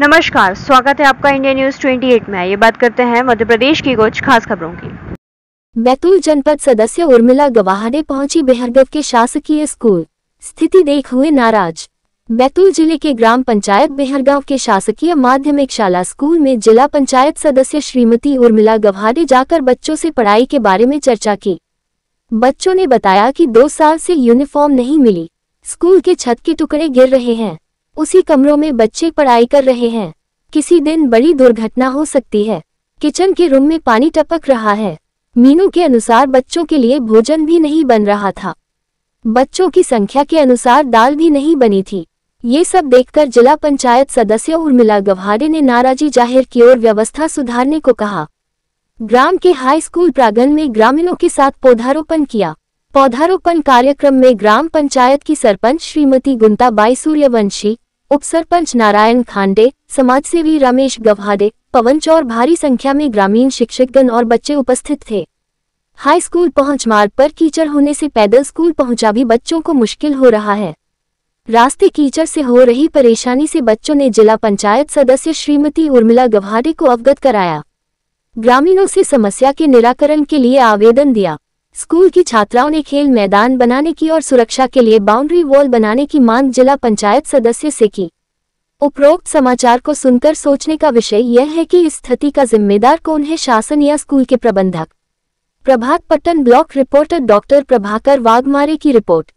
नमस्कार स्वागत है आपका इंडिया न्यूज 28 में ये बात करते हैं मध्य प्रदेश की कुछ खास खबरों की बैतूल जनपद सदस्य उर्मिला ने पहुंची बेहरगव के शासकीय स्कूल स्थिति देख हुए नाराज बैतूल जिले के ग्राम पंचायत बेहरगांव के शासकीय माध्यमिक शाला स्कूल में जिला पंचायत सदस्य श्रीमती उर्मिला ने जाकर बच्चों से पढ़ाई के बारे में चर्चा की बच्चों ने बताया कि दो साल से यूनिफॉर्म नहीं मिली स्कूल के छत के टुकड़े गिर रहे हैं उसी कमरों में बच्चे पढ़ाई कर रहे हैं किसी दिन बड़ी दुर्घटना हो सकती है किचन के रूम में पानी टपक रहा है मीनू के अनुसार बच्चों के लिए भोजन भी नहीं बन रहा था बच्चों की संख्या के अनुसार दाल भी नहीं बनी थी ये सब देखकर जिला पंचायत सदस्य उर्मिला गवाड़े ने नाराजी जाहिर की और व्यवस्था सुधारने को कहा ग्राम के हाई स्कूल प्रांगण में ग्रामीणों के साथ पौधारोपण किया पौधारोपण कार्यक्रम में ग्राम पंचायत की सरपंच श्रीमती गुंता बाई सूर्यवंशी उप सरपंच नारायण खांडे समाजसेवी रमेश गवहाडे पवन चौर भारी संख्या में ग्रामीण शिक्षकगण और बच्चे उपस्थित थे हाई स्कूल पहुंच मार्ग पर कीचड़ होने से पैदल स्कूल पहुंचा भी बच्चों को मुश्किल हो रहा है रास्ते कीचड़ से हो रही परेशानी से बच्चों ने जिला पंचायत सदस्य श्रीमती उर्मिला गवाडे को अवगत कराया ग्रामीणों से समस्या के निराकरण के लिए आवेदन दिया स्कूल की छात्राओं ने खेल मैदान बनाने की और सुरक्षा के लिए बाउंड्री वॉल बनाने की मांग जिला पंचायत सदस्य से की उपरोक्त समाचार को सुनकर सोचने का विषय यह है कि इस स्थिति का जिम्मेदार कौन है शासन या स्कूल के प्रबंधक Prabhat Pattan block reporter doctor Prabhakar Waghmare की रिपोर्ट